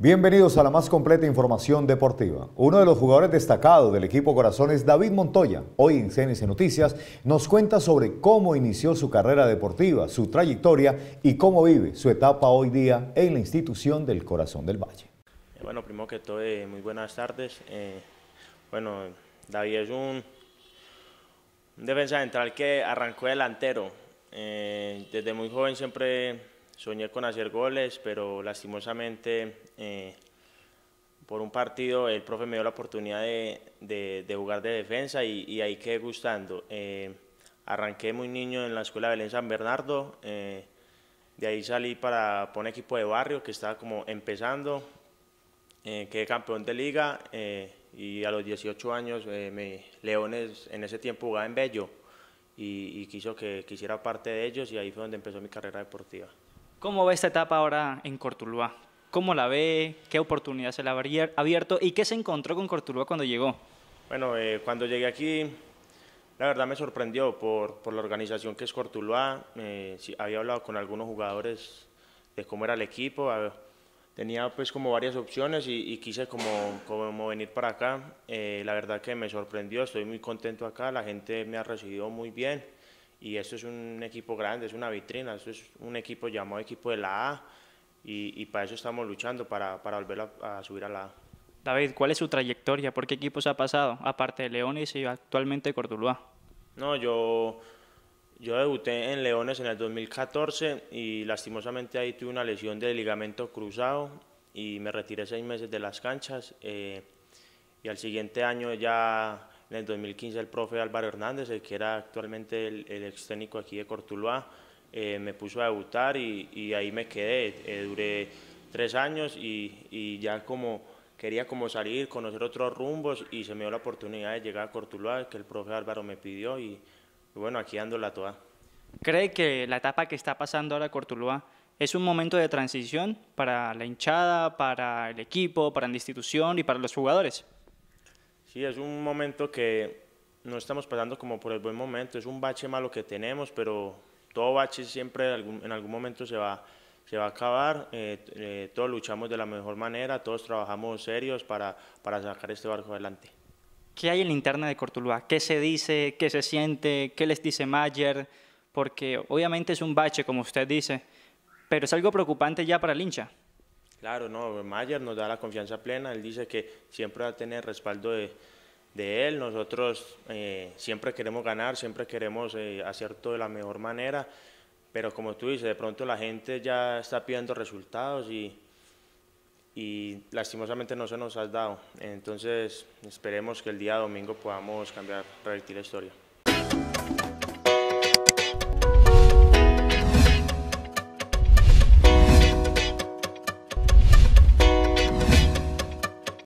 Bienvenidos a la más completa información deportiva. Uno de los jugadores destacados del equipo Corazón es David Montoya, hoy en CNC Noticias, nos cuenta sobre cómo inició su carrera deportiva, su trayectoria y cómo vive su etapa hoy día en la institución del Corazón del Valle. Eh, bueno, primero que todo, eh, muy buenas tardes. Eh, bueno, David es un, defensa central que arrancó delantero. desde muy joven siempre soñé con hacer goles, pero lastimosamente eh, por un partido el profe me dio la oportunidad de, jugar de defensa y, ahí quedé gustando. Eh, arranqué muy niño en la escuela Belén San Bernardo, eh, de ahí salí para, poner equipo de barrio que estaba como empezando, quedé campeón de liga y a los 18 años Leones en ese tiempo jugaba en Bello. Y, quiso que, quisiera parte de ellos y ahí fue donde empezó mi carrera deportiva. ¿Cómo ve esta etapa ahora en Cortuluá? ¿Cómo la ve? ¿Qué oportunidad se le ha abierto? ¿Y qué se encontró con Cortuluá cuando llegó? Bueno, eh, cuando llegué aquí, la verdad me sorprendió por, por la organización que es Cortuluá. Eh, había hablado con algunos jugadores de cómo era el equipo. tenía pues como varias opciones y, quise como, como, venir para acá. Eh, la verdad que me sorprendió, estoy muy contento acá, la gente me ha recibido muy bien y eso es un equipo grande, es una vitrina, eso es un equipo llamado equipo de la A y, y para eso estamos luchando, para, para volver a, subir a la A. David, ¿cuál es su trayectoria? ¿Por qué equipos ha pasado? Aparte de Leones y actualmente Córdoba. No, yo, yo debuté en Leones en el 2014 y lastimosamente ahí tuve una lesión de ligamento cruzado y me retiré seis meses de las canchas eh, y al siguiente año ya en el 2015 el profe Álvaro Hernández, el que era actualmente el, el ex técnico aquí de Cortuluá, eh, me puso a debutar y, ahí me quedé. Eh, duré tres años y, ya como quería como salir, conocer otros rumbos y se me dio la oportunidad de llegar a Cortuluá, que el profe Álvaro me pidió y, bueno, aquí ando la toa. ¿Cree que la etapa que está pasando ahora Cortuluá es un momento de transición para la hinchada, para el equipo, para la institución y para los jugadores? Sí, es un momento que no estamos pasando como por el buen momento, es un bache malo que tenemos, pero todo bache siempre en algún, momento se va, se va a acabar, eh, eh, todos luchamos de la mejor manera, todos trabajamos serios para, para sacar este barco adelante. ¿Qué hay en la interna de Cortulúa? ¿Qué se dice? ¿Qué se siente? ¿Qué les dice Mayer? Porque obviamente es un bache, como usted dice, pero es algo preocupante ya para el hincha. Claro, no, Mayer nos da la confianza plena, él dice que siempre va a tener respaldo de, él, nosotros eh, siempre queremos ganar, siempre queremos eh, hacer todo de la mejor manera, pero como tú dices, de pronto la gente ya está pidiendo resultados y, lastimosamente no se nos ha dado, entonces esperemos que el día domingo podamos cambiar, revertir la historia.